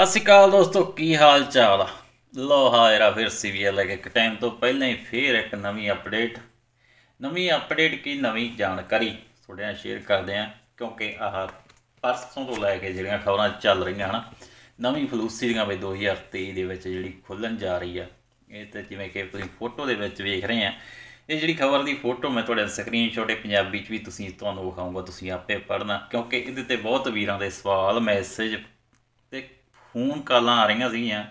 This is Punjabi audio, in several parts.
ਸਤਿ ਸ਼੍ਰੀ ਦੋਸਤੋ ਕੀ ਹਾਲ ਚਾਲ ਲੋ ਹਾਇਰਾ ਫਿਰ ਸੀਵੀਐਲ ਲੈ ਕੇ ਇੱਕ ਟਾਈਮ ਤੋਂ ਪਹਿਲਾਂ ਹੀ ਫੇਰ ਇੱਕ ਨਵੀਂ ਅਪਡੇਟ ਨਵੀਂ ਅਪਡੇਟ ਕੀ ਨਵੀਂ ਜਾਣਕਾਰੀ ਤੁਹਾਡੇ ਨਾਲ ਸ਼ੇਅਰ ਕਰਦੇ ਆ ਕਿਉਂਕਿ ਆਹ ਪਰਸੋਂ ਤੋਂ ਲੈ ਕੇ ਜਿਹੜੀਆਂ ਖਬਰਾਂ ਚੱਲ ਰਹੀਆਂ ਹਨ ਨਵੀਂ ਫਲੂਸੀ ਦੀਆਂ ਬਈ 2023 ਦੇ ਵਿੱਚ ਜਿਹੜੀ ਖੁੱਲਣ ਜਾ ਰਹੀ ਆ ਇਹ ਤੇ ਜਿਵੇਂ ਕਿ ਤੁਸੀਂ ਫੋਟੋ ਦੇ ਵਿੱਚ ਵੇਖ ਰਹੇ ਆ ਇਹ ਜਿਹੜੀ ਖਬਰ ਦੀ ਫੋਟੋ ਮੈਂ ਤੁਹਾਡੇ ਸਕਰੀਨਸ਼ਾਟ ਹੈ ਪੰਜਾਬੀ 'ਚ ਵੀ ਤੁਸੀਂ ਤੁਹਾਨੂੰ ਵਿਖਾਉਂਗਾ ਤੁਸੀਂ ਆਪੇ ਪੜਨਾ ਕਿਉਂਕਿ ਇਹਦੇ ਤੇ ਬਹੁਤ ਵੀਰਾਂ ਦੇ ਸਵਾਲ ਮੈਸੇਜ ਤੇ ਫੋਨ ਕਾਲਾਂ ਆ ਰਹੀਆਂ ਸੀਗੀਆਂ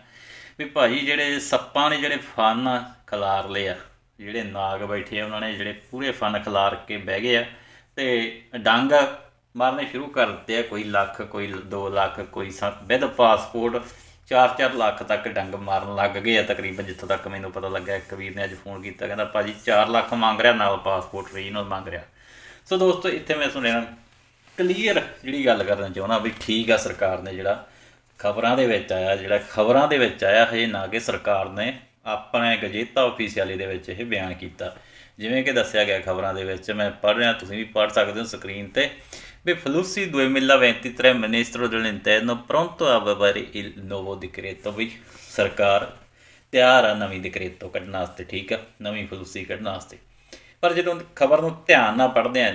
ਵੀ ਭਾਜੀ ਜਿਹੜੇ ਸੱਪਾਂ ਨੇ ਜਿਹੜੇ ਫਨ ਖਲਾਰ ਲਏ ਆ ਜਿਹੜੇ ਨਾਗ ਬੈਠੇ ਆ ਉਹਨਾਂ ਨੇ ਜਿਹੜੇ ਪੂਰੇ ਫਨ ਖਲਾਰ ਕੇ ਬਹਿ ਗਏ ਆ ਤੇ ਡੰਗ ਮਾਰਨੇ ਸ਼ੁਰੂ ਕਰ ਦਿੱਤੇ ਆ ਕੋਈ ਲੱਖ ਕੋਈ 2 ਲੱਖ ਕੋਈ ਵਿਦ ਪਾਸਪੋਰਟ 4-4 ਲੱਖ ਤੱਕ ਡੰਗ ਮਾਰਨ ਲੱਗ ਗਏ ਆ ਤਕਰੀਬਨ ਜਿੱਥੋਂ ਤੱਕ ਮੈਨੂੰ ਪਤਾ ਲੱਗਾ ਕਬੀਰ ਨੇ ਅੱਜ ਫੋਨ ਕੀਤਾ ਕਹਿੰਦਾ ਭਾਜੀ 4 ਲੱਖ ਮੰਗ ਰਿਹਾ ਨਾਲ ਪਾਸਪੋਰਟ ਰੀਨਲ ਮੰਗ ਰਿਹਾ ਸੋ ਦੋਸਤੋ ਇੱਥੇ ਮੈਂ ਸੁਣਿਆ ਕਲੀਅਰ ਜਿਹੜੀ ਗੱਲ ਕਰਨਾ ਚਾਹੁੰਦਾ ਵੀ ਠੀਕ ਆ ਸਰਕਾਰ ਨੇ ਜਿਹੜਾ ਖਬਰਾਂ ਦੇ ਵਿੱਚ ਆਇਆ ਜਿਹੜਾ ਖਬਰਾਂ ਦੇ ਵਿੱਚ ਆਇਆ ਹਜੇ ਨਾ ਕਿ ਸਰਕਾਰ ਨੇ ਆਪਣੇ ਗਜੇਤਾ ਅਫੀਸ਼ੀਅਲੀ ਦੇ ਵਿੱਚ ਇਹ ਬਿਆਨ ਕੀਤਾ ਜਿਵੇਂ ਕਿ ਦੱਸਿਆ ਗਿਆ ਖਬਰਾਂ ਦੇ ਵਿੱਚ ਮੈਂ ਪੜ ਰਿਹਾ ਤੁਸੀਂ ਵੀ ਪੜ ਸਕਦੇ ਹੋ ਸਕਰੀਨ ਤੇ ਵੀ ਫਲੂਸੀ 2023 ਮਿਨਿਸਟਰੋ dell'interno pronto a avere ਇਲ ਨੋਵੋ ਡਿਕਰੇਟੋ ਵੀ ਸਰਕਾਰ ਤਿਆਰ ਆ ਨਵੀਂ ਡਿਕਰੇਟੋ ਕੱਢਣ ਵਾਸਤੇ ਠੀਕ ਆ ਨਵੀਂ ਫਲੂਸੀ ਕੱਢਣ ਵਾਸਤੇ ਪਰ ਜਦੋਂ ਖਬਰ ਨੂੰ ਧਿਆਨ ਨਾਲ ਪੜਦੇ ਆ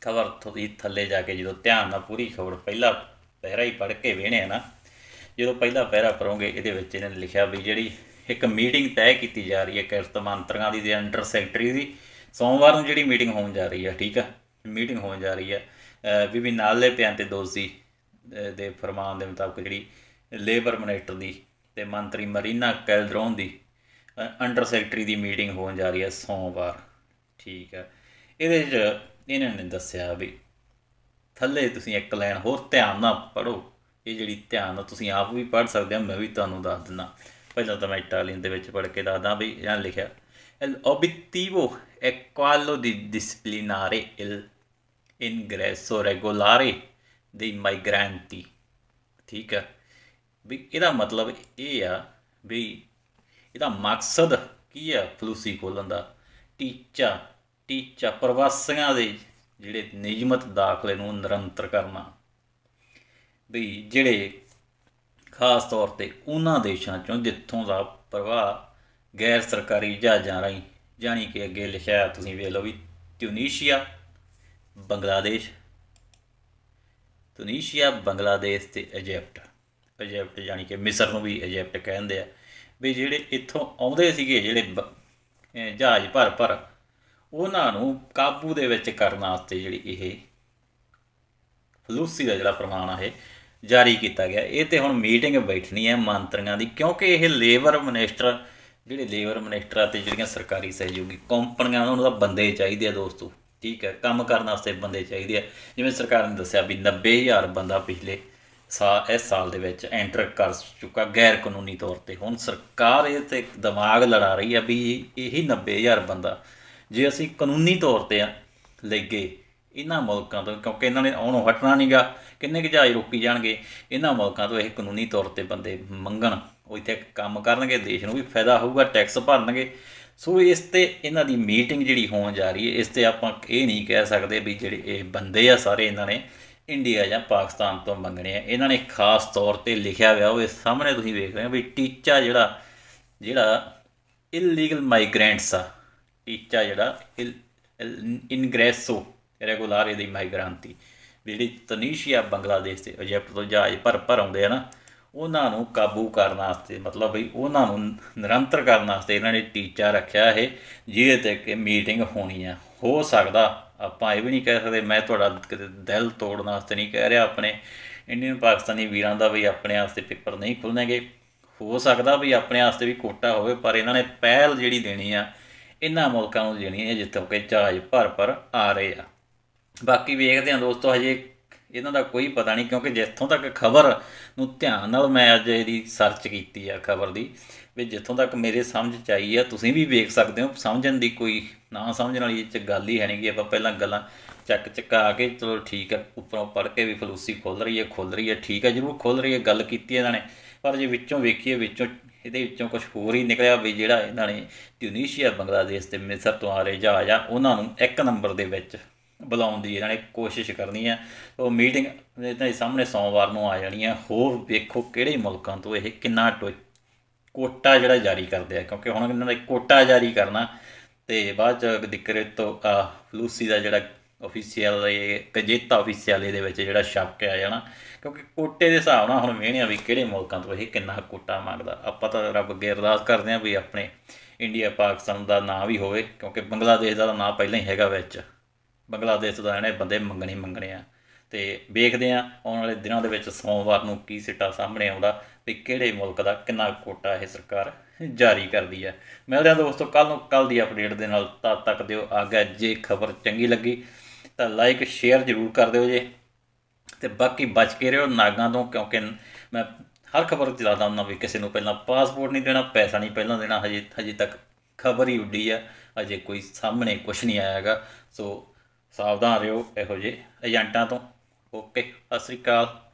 ਖਬਰ ਤੋਂ ਥੱਲੇ ਜਾ ਕੇ ਜਦੋਂ ਧਿਆਨ ਨਾਲ ਪੂਰੀ ਖਬਰ ਪਹਿਲਾਂ ਪੈਰਾ ਹੀ ਪੜ ਕੇ ਵੇਣੇ ਆ ਨਾ ਜਦੋਂ ਪਹਿਲਾ ਪੈਰਾ ਪੜੋਗੇ ਇਹਦੇ ਵਿੱਚ ਇਹਨਾਂ ਨੇ ਲਿਖਿਆ ਵੀ ਜਿਹੜੀ ਇੱਕ ਮੀਟਿੰਗ ਤੈਅ ਕੀਤੀ ਜਾ ਰਹੀ ਹੈ ਕਿਰਤ ਮੰਤਰੀਆਂ ਦੀ ਦੇ ਅੰਡਰ ਸੈਕਟਰੀ ਦੀ ਸੋਮਵਾਰ ਨੂੰ ਜਿਹੜੀ ਮੀਟਿੰਗ ਹੋਣ ਜਾ ਰਹੀ ਹੈ ਠੀਕ ਆ ਮੀਟਿੰਗ ਹੋਣ ਜਾ ਰਹੀ ਹੈ ਬੀਬੀ ਨਾਲੇ ਪਿਆਂ ਤੇ ਦੋਸੀ ਦੇ ਫਰਮਾਨ ਦੇ ਮੁਤਾਬਕ ਜਿਹੜੀ ਲੇਬਰ ਮਿਨਿਸਟਰ ਦੀ ਤੇ ਮੰਤਰੀ ਮਰੀਨਾ ਕੈਲਡਰੋਨ ਦੀ ਅੰਡਰ ਸੈਕਟਰੀ ਦੀ ਮੀਟਿੰਗ ਹੋਣ ਜਾ ਰਹੀ ਹੈ ਸੋਮਵਾਰ ਠੀਕ ਹੈ ਇਹਦੇ ਵਿੱਚ ਇਹਨਾਂ ਨੇ ਦੱਸਿਆ ਵੀ ਥੱਲੇ ਤੁਸੀਂ ਇੱਕ ਲਾਈਨ ਹੋਰ ਧਿਆਨ ਨਾਲ ਪੜੋ ਇਹ ਜਿਹੜੀ ਧਿਆਨ ਨਾਲ ਤੁਸੀਂ ਆਪ ਵੀ ਪੜ ਸਕਦੇ ਹੋ ਮੈਂ ਵੀ ਤੁਹਾਨੂੰ ਦੱਸ ਦਿੰਦਾ ਪਹਿਲਾਂ ਤਾਂ ਮੈਂ ਇਟਾਲੀਅਨ ਦੇ ਵਿੱਚ ਪੜ ਕੇ ਦੱਸਦਾ ਵੀ ਇਹਨਾਂ ਲਿਖਿਆ ਐਲ obiettivo è ਦੀ di disciplinare ਇਨਗ੍ਰੈਸੋ regolare dei migranti ਠੀਕ ਹੈ ਵੀ ਇਹਦਾ ਮਤਲਬ ਇਹ ਆ ਵੀ ਇਹਦਾ ਮਕਸਦ ਕੀ ਆ ਫਲੂਸੀ ਖੋਲਣ ਦਾ ਟੀਚਾ ਟੀਚਾ ਪ੍ਰਵਾਸੀਆਂ ਦੇ ਜਿਹੜੇ ਨਿਯਮਤ ਦਾਖਲੇ ਨੂੰ ਨਿਰੰਤਰ ਕਰਨਾ ਵੀ ਜਿਹੜੇ ਖਾਸ ਤੌਰ ਤੇ ਉਹਨਾਂ ਦੇਸ਼ਾਂ ਚੋਂ ਜਿੱਥੋਂ ਦਾ ਪ੍ਰਵਾਹ ਗੈਰ ਸਰਕਾਰੀ ਜਹਾਜ਼ਾਂ ਰਾਹੀਂ ਜਾਨੀ ਕਿ ਅੱਗੇ ਲਿਖਿਆ ਤੁਸੀਂ ਵੇਖ ਲਓ ਵੀ ਟਿਊਨੀਸ਼ੀਆ ਬੰਗਲਾਦੇਸ਼ ਟਿਊਨੀਸ਼ੀਆ ਬੰਗਲਾਦੇਸ਼ ਤੇ ਇਜਿਪਟ ਇਜਿਪਟ ਜਾਨੀ ਕਿ ਮਿਸਰ ਨੂੰ ਵੀ ਇਜਿਪਟ ਕਹਿੰਦੇ ਆ ਵੀ ਜਿਹੜੇ ਇੱਥੋਂ ਆਉਂਦੇ ਸੀਗੇ ਜਿਹੜੇ ਜਹਾਜ਼ ਭਰ ਭਰ ਉਹਨਾਂ ਨੂੰ ਕਾਬੂ ਦੇ ਵਿੱਚ ਕਰਨ ਵਾਸਤੇ ਜਿਹੜੀ ਇਹ ਫਲੂਸੀ ਦਾ ਜਿਹੜਾ ਪ੍ਰਮਾਣ ਆ ਇਹ ਜਾਰੀ ਕੀਤਾ ਗਿਆ ਇਹ ਤੇ ਹੁਣ ਮੀਟਿੰਗ ਬੈਠਣੀ ਹੈ ਮੰਤਰੀਆਂ ਦੀ ਕਿਉਂਕਿ ਇਹ ਲੇਬਰ ਮਿਨਿਸਟਰ ਜਿਹੜੇ ਲੇਬਰ ਆ ਤੇ ਜਿਹੜੀਆਂ ਸਰਕਾਰੀ ਸਹਿਯੋਗੀ ਕੰਪਨੀਆਂ ਉਹਨਾਂ ਦਾ ਬੰਦੇ ਚਾਹੀਦੇ ਆ ਦੋਸਤੋ ਠੀਕ ਹੈ ਕੰਮ ਕਰਨ ਵਾਸਤੇ ਬੰਦੇ ਚਾਹੀਦੇ ਆ ਜਿਵੇਂ ਸਰਕਾਰ ਨੇ ਦੱਸਿਆ ਵੀ 90000 ਬੰਦਾ ਪਿਛਲੇ ਸਾਲ ਇਸ ਸਾਲ ਦੇ ਵਿੱਚ ਐਂਟਰ ਕਰ ਚੁੱਕਾ ਗੈਰ ਕਾਨੂੰਨੀ ਤੌਰ ਤੇ ਹੁਣ ਸਰਕਾਰ ਇਹ ਤੇ ਦਿਮਾਗ ਲੜਾ ਰਹੀ ਆ ਵੀ ਇਹੀ 90000 ਬੰਦਾ ਜੇ ਅਸੀਂ ਕਾਨੂੰਨੀ ਤੌਰ ਤੇ ਆ ਲੱਗੇ ਇਹਨਾਂ ਮੁਲਕਾਂ ਤੋਂ ਕਿਉਂਕਿ ਇਹਨਾਂ ਨੇ ਆਉਣੋਂ ਹਟਣਾ ਨਹੀਂਗਾ ਕਿੰਨੇ ਕਿ ਜਹਾਜ਼ ਰੋਕੀ ਜਾਣਗੇ ਇਹਨਾਂ ਮੁਲਕਾਂ ਤੋਂ ਇਹ ਕਾਨੂੰਨੀ ਤੌਰ ਤੇ ਬੰਦੇ ਮੰਗਣ ਉਹ ਇੱਥੇ ਕੰਮ ਕਰਨਗੇ ਦੇਸ਼ ਨੂੰ ਵੀ ਫਾਇਦਾ ਹੋਊਗਾ ਟੈਕਸ ਭਰਨਗੇ ਸੋ ਇਸ ਤੇ ਇਹਨਾਂ ਦੀ ਮੀਟਿੰਗ ਜਿਹੜੀ ਹੋਣ ਜਾ ਰਹੀ ਹੈ ਇਸ ਤੇ ਆਪਾਂ ਇਹ ਨਹੀਂ ਕਹਿ ਸਕਦੇ ਵੀ ਜਿਹੜੇ ਇਹ ਬੰਦੇ ਆ ਸਾਰੇ ਇਹਨਾਂ ਨੇ ਇੰਡੀਆ ਜਾਂ ਪਾਕਿਸਤਾਨ ਤੋਂ ਮੰਗਣੇ ਆ ਇਹਨਾਂ ਨੇ ਖਾਸ ਤੌਰ ਤੇ ਲਿਖਿਆ ਹੋਇਆ ਉਹ ਸਾਹਮਣੇ ਤੁਸੀਂ ਵੇਖ ਰਹੇ ਹੋ ਵੀ ਟੀਚਾ ਜਿਹੜਾ ਜਿਹੜਾ ਇਲੀਗਲ ਮਾਈਗ੍ਰੈਂਟਸ ਆ ਟੀਚਾ ਜਿਹੜਾ ਇਨਗ੍ਰੈਸੋ ਰੈਗੂਲਾਰੇ ਦੀ ਮਾਈਗ੍ਰਾਂਟੀ ਜਿਹੜੀ ਤਨੀਸ਼ੀਆ ਬੰਗਲਾਦੇਸ਼ ਤੇ ਇਜਿਪਟ ਤੋਂ ਜਹਾਜ਼ ਭਰ ਭਰ ਆਉਂਦੇ ਆ ਨਾ ਉਹਨਾਂ ਨੂੰ ਕਾਬੂ ਕਰਨ ਵਾਸਤੇ ਮਤਲਬ ਵੀ ਉਹਨਾਂ ਨੂੰ ਨਿਰੰਤਰ ਕਰਨ ਵਾਸਤੇ ਇਹਨਾਂ ਨੇ ਟੀਚਾ ਰੱਖਿਆ ਇਹ ਜਿਹਦੇ ਤੇ ਕਿ ਮੀਟਿੰਗ ਹੋਣੀ ਆ ਹੋ ਸਕਦਾ ਆਪਾਂ ਇਹ ਵੀ ਨਹੀਂ ਕਹਿ ਸਕਦੇ ਮੈਂ ਤੁਹਾਡਾ ਕਿਤੇ ਦਿਲ ਤੋੜਨ ਵਾਸਤੇ ਨਹੀਂ ਕਹਿ ਰਿਹਾ ਆਪਣੇ ਇੰਡੀਅਨ ਪਾਕਿਸਤਾਨੀ ਵੀਰਾਂ ਦਾ ਵੀ ਆਪਣੇ ਵਾਸਤੇ ਪੇਪਰ ਨਹੀਂ ਖੁੱਲਣਗੇ ਹੋ ਸਕਦਾ ਵੀ ਆਪਣੇ ਵਾਸਤੇ ਵੀ ਕੋਟਾ ਹੋਵੇ ਪਰ ਇਹਨਾਂ ਨੇ ਪਹਿਲ ਜਿਹੜੀ ਦੇਣੀ ਆ ਇਹਨਾਂ ਮੁਲਕਾਂ ਨੂੰ ਜਿਹੜੀਆਂ ਜਿੱਥੋਂ ਕਿ ਜਹਾਜ਼ ਭਰ ਭਰ ਆ ਰਹੇ ਆ ਬਾਕੀ ਵੇਖਦੇ ਹਾਂ ਦੋਸਤੋ ਹਜੇ ਇਹਨਾਂ ਦਾ ਕੋਈ ਪਤਾ ਨਹੀਂ ਕਿਉਂਕਿ ਜਿੱਥੋਂ ਤੱਕ ਖਬਰ ਨੂੰ ਧਿਆਨ ਨਾਲ ਮੈਂ ਅੱਜ ਇਹਦੀ ਸਰਚ ਕੀਤੀ ਆ ਖਬਰ ਦੀ ਵੀ ਜਿੱਥੋਂ ਤੱਕ ਮੇਰੇ ਸਮਝ ਚ ਆਈ ਆ ਤੁਸੀਂ ਵੀ ਵੇਖ ਸਕਦੇ ਹੋ ਸਮਝਣ ਦੀ ਕੋਈ ਨਾ ਸਮਝਣ ਵਾਲੀ ਇਹ ਚ ਗੱਲ ਹੀ ਹੈ ਨਹੀਂ ਕਿ ਆਪਾਂ ਪਹਿਲਾਂ ਗੱਲਾਂ ਚੱਕ ਚੱਕਾ ਕੇ ਚਲੋ ਠੀਕ ਆ ਉੱਪਰੋਂ ਪੜ ਕੇ ਵੀ ਫਲੂਸੀ ਖੁੱਲ ਰਹੀ ਹੈ ਖੁੱਲ ਰਹੀ ਹੈ ਠੀਕ ਆ ਜਰੂਰ ਖੁੱਲ ਰਹੀ ਹੈ ਗੱਲ ਕੀਤੀ ਇਹਨਾਂ ਨੇ ਪਰ ਜੇ ਵਿੱਚੋਂ ਵੇਖੀਏ ਵਿੱਚੋਂ ਇਹਦੇ ਵਿੱਚੋਂ ਕੁਝ ਹੋਰ ਹੀ ਨਿਕਲਿਆ ਵੀ ਜਿਹੜਾ ਇਹਨਾਂ ਨੇ ਟਿਊਨੀਸ਼ੀਆ ਬੰਗਲਾਦੇਸ਼ ਤੇ ਮਿਸਰ ਤੋਂ ਆ ਰਹੇ ਜਹਾਜ਼ ਆ ਉਹਨਾਂ ਨੂੰ ਇੱਕ ਨੰਬਰ ਦੇ ਵਿੱਚ ਬੁਲਾਉਣ ਦੀ ਇਹਨਾਂ ਨੇ ਕੋਸ਼ਿਸ਼ ਕਰਨੀ ਆ ਉਹ ਮੀਟਿੰਗ ਇਹਨਾਂ ਦੇ ਸਾਹਮਣੇ ਸੋਮਵਾਰ ਨੂੰ ਆ ਜਾਣੀ ਆ ਹੋਰ ਵੇਖੋ ਕਿਹੜੇ ਮੁਲਕਾਂ ਤੋਂ ਇਹ ਕਿੰਨਾ ਕੋਟਾ ਜਿਹੜਾ ਜਾਰੀ ਕਰਦੇ ਆ ਕਿਉਂਕਿ ਹੁਣ ਇਹਨਾਂ ਦਾ ਕੋਟਾ ਜਾਰੀ ਕਰਨਾ ਤੇ ਬਾਅਦ ਚ ਦਿੱਕਰੇ ਤੋਂ ਫਲੂਸੀ ਦਾ ਜਿਹੜਾ ਆਫੀਸ਼ੀਅਲੇ ਕਜੇਤਾ ਆਫੀਸ਼ੀਅਲੇ ਦੇ ਵਿੱਚ ਜਿਹੜਾ ਸ਼ੱਕ ਆ ਜਾਣਾ ਕਿਉਂਕਿ ਕੋਟੇ ਦੇ ਹਿਸਾਬ ਨਾਲ ਹੁਣ ਮਿਹਣਿਆ ਵੀ ਕਿਹੜੇ ਮੁਲਕਾਂ ਤੋਂ ਇਹ ਕਿੰਨਾ ਕੋਟਾ ਮੰਗਦਾ ਆਪਾਂ ਤਾਂ ਰੱਬ ਅੱਗੇ ਅਰਦਾਸ ਕਰਦੇ ਆਂ ਵੀ ਆਪਣੇ ਇੰਡੀਆ ਪਾਕਿਸਤਾਨ ਦਾ ਨਾਂ ਵੀ ਹੋਵੇ ਕਿਉਂਕਿ ਬੰਗਲਾਦੇਸ਼ ਦਾ ਨਾਂ ਪਹਿਲਾਂ ਹੀ ਹੈਗਾ ਵਿੱਚ ਬੰਗਲਾਦੇਸ਼ ਦਾ ਇਹਨੇ ਬੰਦੇ ਮੰਗਣੇ ਮੰਗਣੇ ਆ ਤੇ ਵੇਖਦੇ ਆ ਆਉਣ ਵਾਲੇ ਦਿਨਾਂ ਦੇ ਵਿੱਚ ਸੋਮਵਾਰ ਨੂੰ ਕੀ ਸਿੱਟਾ ਸਾਹਮਣੇ ਆਉਂਦਾ ਵੀ ਕਿਹੜੇ ਮੁਲਕ ਦਾ ਕਿੰਨਾ ਕੋਟਾ ਇਹ ਸਰਕਾਰ ਜਾਰੀ ਕਰਦੀ ਹੈ ਮਿਲਦੇ ਆ ਦੋਸਤੋ ਕੱਲ ਨੂੰ ਕੱਲ ਦੀ ਅਪਡੇਟ ਦੇ ਨਾਲ ਤਦ ਤੱਕ ਦਿਓ ਆਗਾ ਜੇ ਖਬਰ ਚੰਗੀ ਲੱਗੀ ਤਾਂ ਲਾਈਕ ਸ਼ੇਅਰ ਜ਼ਰੂਰ ਕਰ ਦਿਓ ਜੇ ਤੇ ਬਾਕੀ ਬਚ ਕੇ ਰਹੋ ਨਾਗਾਂ ਤੋਂ ਕਿਉਂਕਿ ਮੈਂ ਹਰ ਖਬਰ ਜਿਆਦਾ ਉਹਨਾਂ ਵੀ ਕਿਸੇ ਨੂੰ ਪਹਿਲਾਂ ਪਾਸਪੋਰਟ ਨਹੀਂ ਦੇਣਾ ਪੈਸਾ ਨਹੀਂ ਪਹਿਲਾਂ ਦੇਣਾ ਹਜੇ ਹਜੇ ਤੱਕ ਖਬਰ ਹੀ ਉੱਡੀ ਆ ਅਜੇ ਕੋਈ ਸਾਹਮਣੇ ਕੁਝ ਨਹੀਂ ਆਇਆਗਾ ਸੋ ਸਾਵਧਾਨ ਰਹੋ ਇਹੋ ਜੇ ਏਜੰਟਾਂ ਤੋਂ ਓਕੇ ਅਸਰੀਕਾਲ